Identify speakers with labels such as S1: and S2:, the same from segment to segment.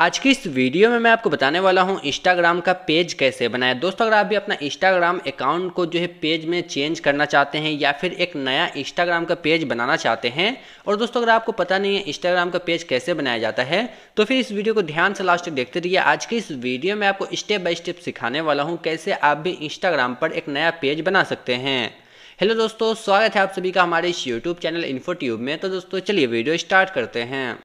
S1: आज की इस वीडियो में मैं आपको बताने वाला हूँ इंस्टाग्राम का पेज कैसे बनाए दोस्तों अगर आप भी अपना इंस्टाग्राम अकाउंट को जो है पेज में चेंज करना चाहते हैं या फिर एक नया इंस्टाग्राम का पेज बनाना चाहते हैं और दोस्तों अगर आपको पता नहीं है इंस्टाग्राम का पेज कैसे बनाया जाता है तो फिर इस वीडियो को ध्यान से लास्ट तक देखते रहिए आज की इस वीडियो में आपको स्टेप बाई स्टेप सिखाने वाला हूँ कैसे आप भी इंस्टाग्राम पर एक नया पेज बना सकते हैं हेलो दोस्तों स्वागत है आप सभी का हमारे इस यूट्यूब चैनल इन्फोट्यूब में तो दोस्तों चलिए वीडियो स्टार्ट करते हैं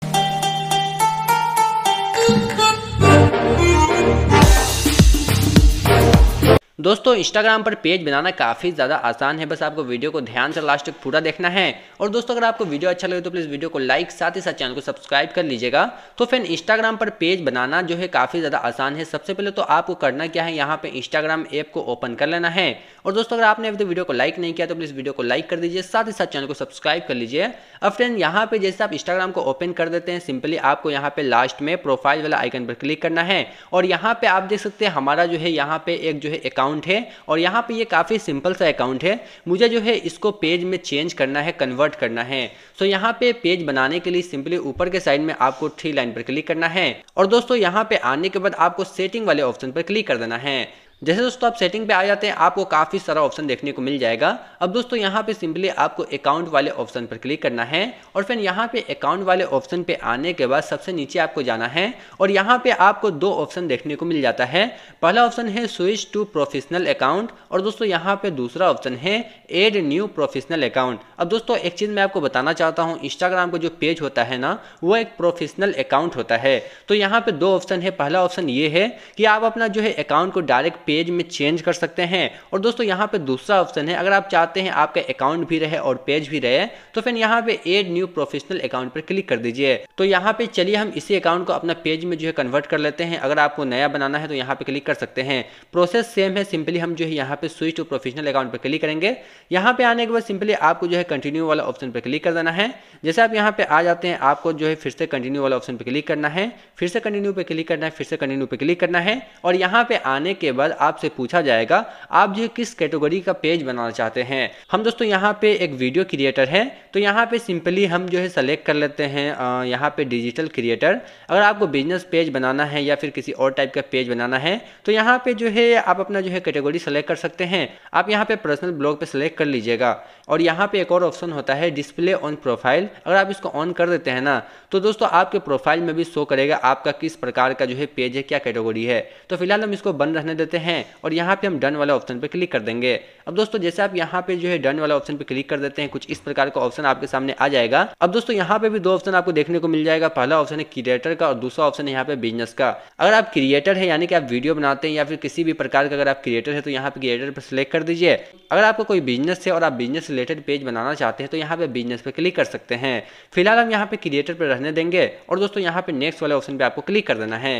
S1: दोस्तों इंस्टाग्राम पर पेज बनाना काफ़ी ज़्यादा आसान है बस आपको वीडियो को ध्यान से लास्ट तक पूरा देखना है और दोस्तों अगर आपको वीडियो अच्छा लगे तो प्लीज़ वीडियो को लाइक साथ ही साथ चैनल को सब्सक्राइब कर लीजिएगा तो फिर इंस्टाग्राम पर पेज बनाना जो है काफ़ी ज़्यादा आसान है सबसे पहले तो आपको करना क्या है यहाँ पर इंस्टाग्राम ऐप को ओपन कर लेना है और दोस्तों अगर आपने अभी तक तो वीडियो को लाइक नहीं किया तो प्लीज़ वीडियो को लाइक कर दीजिए साथ ही साथ चैनल को सब्सक्राइब कर लीजिए अब फ्रेंड यहाँ पे जैसे आप इंस्टाग्राम को ओपन कर देते हैं सिंपली आपको यहाँ पे लास्ट में प्रोफाइल वाला आइकन पर क्लिक करना है और यहाँ पे आप देख सकते हैं हमारा जो है यहाँ पे एक जो है अकाउंट है और यहाँ पे ये काफ़ी सिंपल सा अकाउंट है मुझे जो है इसको पेज में चेंज करना है कन्वर्ट करना है सो यहाँ पे पेज बनाने के लिए सिंपली ऊपर के साइड में आपको थ्री लाइन पर क्लिक करना है और दोस्तों यहाँ पे आने के बाद आपको सेटिंग वाले ऑप्शन पर क्लिक कर देना है जैसे दोस्तों आप सेटिंग पे आ जाते हैं आपको काफ़ी सारा ऑप्शन देखने को मिल जाएगा अब दोस्तों यहाँ पे सिंपली आपको अकाउंट वाले ऑप्शन पर क्लिक करना है और फिर यहाँ पे अकाउंट वाले ऑप्शन पे आने के बाद सबसे नीचे आपको जाना है और यहाँ पे आपको दो ऑप्शन देखने को मिल जाता है पहला ऑप्शन है स्विच टू प्रोफेशनल अकाउंट और दोस्तों यहाँ पर दूसरा ऑप्शन है एड न्यू प्रोफेशनल अकाउंट अब दोस्तों एक चीज़ मैं आपको बताना चाहता हूँ इंस्टाग्राम का जो पेज होता है ना वो एक प्रोफेशनल अकाउंट होता है तो यहाँ पर दो ऑप्शन है पहला ऑप्शन ये है कि आप अपना जो है अकाउंट को डायरेक्ट पेज में चेंज कर सकते हैं और दोस्तों यहाँ पे दूसरा ऑप्शन है अगर आप चाहते हैं आपका अकाउंट भी रहे और पेज भी रहे तो फिर यहाँ पे एड न्यू प्रोफेशनल अकाउंट पर क्लिक कर दीजिए तो यहाँ पे चलिए हम इसी अकाउंट को अपना पेज में जो है कन्वर्ट कर लेते हैं अगर आपको नया बनाना है तो यहाँ पे क्लिक कर सकते हैं प्रोसेस सेम है सिंपली हम जो है यहाँ पे स्विच टू प्रोफेशनल अकाउंट पर क्लिक करेंगे यहाँ पे आने के बाद सिंपली आपको जो है कंटिन्यू वाला ऑप्शन पर क्लिक कर देना है जैसे आप यहाँ पे आ जाते हैं आपको जो है फिर से कंटिन्यू वाला ऑप्शन पर क्लिक करना है फिर से कंटिन्यू पे क्लिक करना है फिर से कंटिन्यू पे क्लिक करना है और यहाँ पे आने के बाद आपसे पूछा जाएगा आप जो किस कैटेगरी का पेज बनाना चाहते हैं हम दोस्तों यहाँ पे एक वीडियो क्रिएटर हैं तो यहाँ पे सिंपली हम जो है सेलेक्ट कर लेते हैं यहाँ पे डिजिटल क्रिएटर अगर आपको बिजनेस पेज बनाना है या फिर किसी और टाइप का पेज बनाना है तो यहाँ पे जो है आप अपना जो है कैटेगरी सेलेक्ट कर सकते हैं आप यहाँ पे पर्सनल ब्लॉग पे सेलेक्ट कर लीजिएगा और यहाँ पे एक और ऑप्शन होता है डिस्प्ले ऑन प्रोफाइल अगर आप इसको ऑन कर देते हैं ना तो दोस्तों आपके प्रोफाइल में भी शो करेगा आपका किस प्रकार का जो है पेज है क्या कैटेगरी है तो फिलहाल हम इसको बंद रहने देते हैं और यहाँ पे हम डन वाला ऑप्शन पर क्लिक कर देंगे अब दोस्तों जैसे आप यहाँ पे जो है डन वाला ऑप्शन पर क्लिक कर देते हैं कुछ इस प्रकार का ऑप्शन ऑप्शन आपके सामने आ जाएगा अब दोस्तों यहाँ पे भी दो ऑप्शन आपको देखने को मिल जाएगा पहला ऑप्शन है क्रिएटर का और दूसरा ऑप्शन है यहाँ पे बिजनेस का अगर आप क्रिएटर है यानी कि आप वीडियो बनाते हैं या फिर किसी भी प्रकार का अगर आप क्रिएटर है तो यहाँ पे क्रिएटर पर सिलेक्ट कर दीजिए अगर आपको कोई बिजनेस है और आप बिजनेस रिलेटेड पेज बनाना चाहते हैं तो यहाँ पे बिजनेस पे क्लिक कर सकते हैं फिलहाल हम यहाँ पे क्रिएटर पर रहने देंगे और दोस्तों यहाँ पे नेक्स्ट वाले ऑप्शन पे आपको क्लिक कर देना है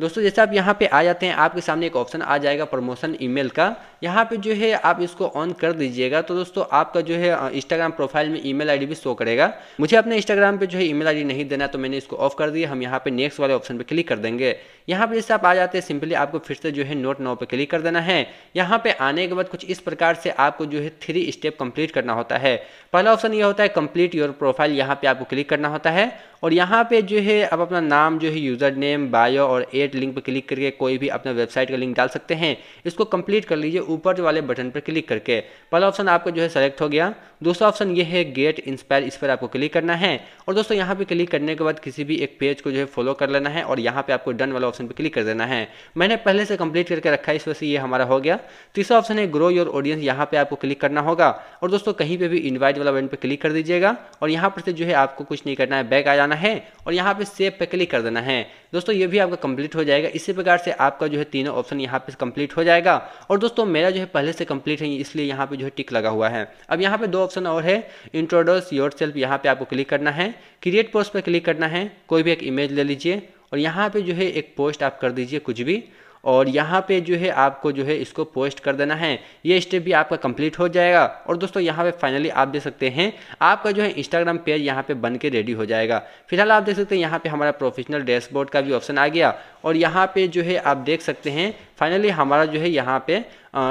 S1: दोस्तों जैसे आप यहाँ पे आ जाते हैं आपके सामने एक ऑप्शन आ जाएगा प्रमोशन ईमेल का यहाँ पे जो है आप इसको ऑन कर दीजिएगा तो दोस्तों आपका जो है इंस्टाग्राम प्रोफाइल में ईमेल आईडी भी शो करेगा मुझे अपने इंस्टाग्राम पे जो है ईमेल आईडी नहीं देना तो मैंने इसको ऑफ कर दिया हम यहाँ पे नेक्स्ट वाले ऑप्शन पर क्लिक कर देंगे यहाँ पे जैसे आप आ जाते हैं सिंपली आपको फिर से जो है नोट नाव पे क्लिक कर देना है यहाँ पे आने के बाद कुछ इस प्रकार से आपको जो है थ्री स्टेप कंप्लीट करना होता है पहला ऑप्शन ये होता है कंप्लीट योर प्रोफाइल यहाँ पे आपको क्लिक करना होता है और यहाँ पे जो है आप अपना नाम जो है यूज़र नेम बायो और एट लिंक पर क्लिक करके कोई भी अपना वेबसाइट का लिंक डाल सकते हैं इसको कंप्लीट कर लीजिए ऊपर वाले बटन पर क्लिक करके पहला ऑप्शन आपका जो है सेलेक्ट हो गया दूसरा ऑप्शन ये है गेट इंस्पायर इस पर आपको क्लिक करना है और दोस्तों यहाँ पर क्लिक करने के बाद किसी भी एक पेज को जो है फॉलो कर लेना है और यहाँ पर आपको डन वाला ऑप्शन पर क्लिक कर देना है मैंने पहले से कंप्लीट करके रखा है इस वजह से ये हमारा हो गया तीसरा ऑप्शन है ग्रो योर ऑडियंस यहाँ पे आपको क्लिक करना होगा और दोस्तों कहीं पर भी इन्वाइट वाला बटन पर क्लिक कर दीजिएगा और यहाँ पर से जो है आपको कुछ नहीं करना है बैक आ जाना करना है और यहाँ पे सेव पे क्लिक कर देना है दोस्तों ये भी आपका कंप्लीट हो जाएगा इसी प्रकार से आपका जो है तीनों ऑप्शन यहाँ पे कंप्लीट हो जाएगा और दोस्तों मेरा जो है पहले से कंप्लीट है इसलिए यहाँ पे जो है टिक लगा हुआ है अब यहाँ पे दो ऑप्शन और है इंट्रोड्यूस योर सेल्फ यहाँ पे आपको क्लिक करना है क्रिएट पोस्ट पर क्लिक करना है कोई भी एक इमेज ले लीजिए और यहाँ पे जो है एक पोस्ट आप कर दीजिए कुछ भी और यहाँ पे जो है आपको जो है इसको पोस्ट कर देना है ये स्टेप भी आपका कंप्लीट हो जाएगा और दोस्तों यहाँ पे फाइनली आप देख सकते हैं आपका जो है इंस्टाग्राम पेज यहाँ पे बन के रेडी हो जाएगा फिलहाल आप देख सकते हैं यहाँ पे हमारा प्रोफेशनल डैशबोर्ड का भी ऑप्शन आ गया और यहाँ पे जो है आप देख सकते हैं फाइनली हमारा जो है यहाँ पे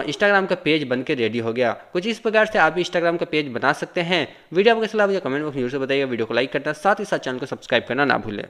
S1: इंस्टाग्राम का पेज बन के रेडी हो गया कुछ इस प्रकार से आप इंस्टाग्राम का पेज बना सकते हैं वीडियो आपको कैसे लगा कमेंट बॉक्स में जरूर से बताइए वीडियो को लाइक करना साथ ही साथ चैनल को सब्सक्राइब करना ना भूलें